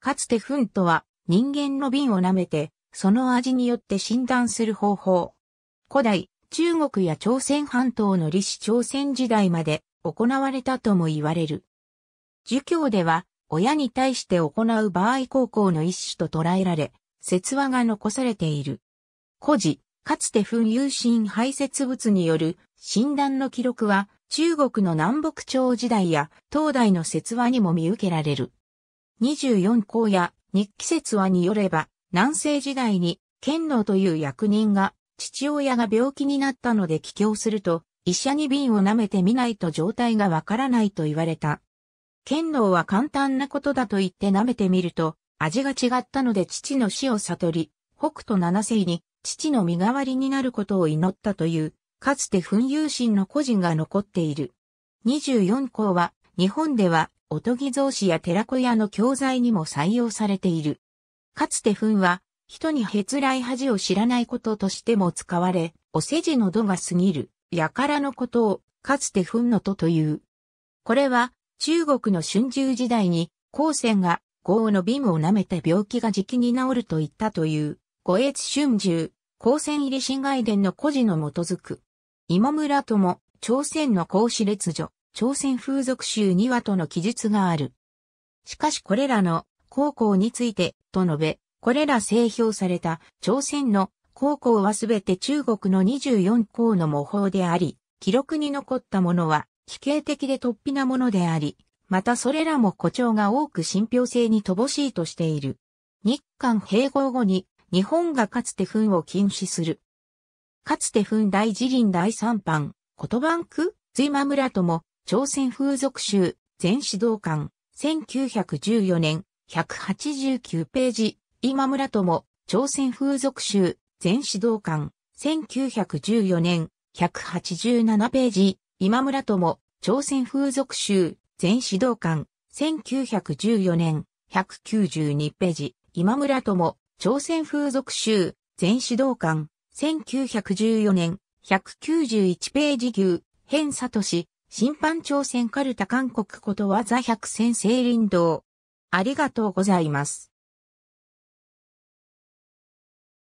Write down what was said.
かつて糞とは人間の瓶を舐めて、その味によって診断する方法。古代、中国や朝鮮半島の李氏朝鮮時代まで行われたとも言われる。儒教では、親に対して行う場合高校の一種と捉えられ、説話が残されている。古事、かつて噴有心排泄物による診断の記録は、中国の南北朝時代や東大の説話にも見受けられる。24項や日記説話によれば、南西時代に、剣能という役人が、父親が病気になったので帰郷すると、医者に瓶を舐めてみないと状態がわからないと言われた。剣能は簡単なことだと言って舐めてみると、味が違ったので父の死を悟り、北斗七世に父の身代わりになることを祈ったという、かつて噴友心の個人が残っている。24項は、日本ではおとぎ造紙や寺子屋の教材にも採用されている。かつて糞は、人にへつらい恥を知らないこととしても使われ、お世辞の度が過ぎる、やからのことを、かつて糞のとという。これは、中国の春秋時代に、高専が、豪のビムを舐めて病気が時期に治ると言ったという、五越春秋、高専入り新外伝の故事の基づく。今村とも、朝鮮の孔子列女、朝鮮風俗集2話との記述がある。しかしこれらの高校についてと述べ、これら製表された朝鮮の高校はすべて中国の24校の模倣であり、記録に残ったものは否定的で突飛なものであり、またそれらも誇張が多く信憑性に乏しいとしている。日韓併合後に日本がかつて糞を禁止する。かつて糞大辞林第三版、言葉区、随間村とも朝鮮風俗集、全指導官、1914年、189ページ、今村友、朝鮮風俗集、全指導官、1914年、187ページ、今村友、朝鮮風俗集、全指導官、1914年、192ページ、今村友、朝鮮風俗集、全指導官、1914年、191ページ牛、変聡、審判朝鮮カルタ韓国ことわざ百戦聖林道。ありがとうございます。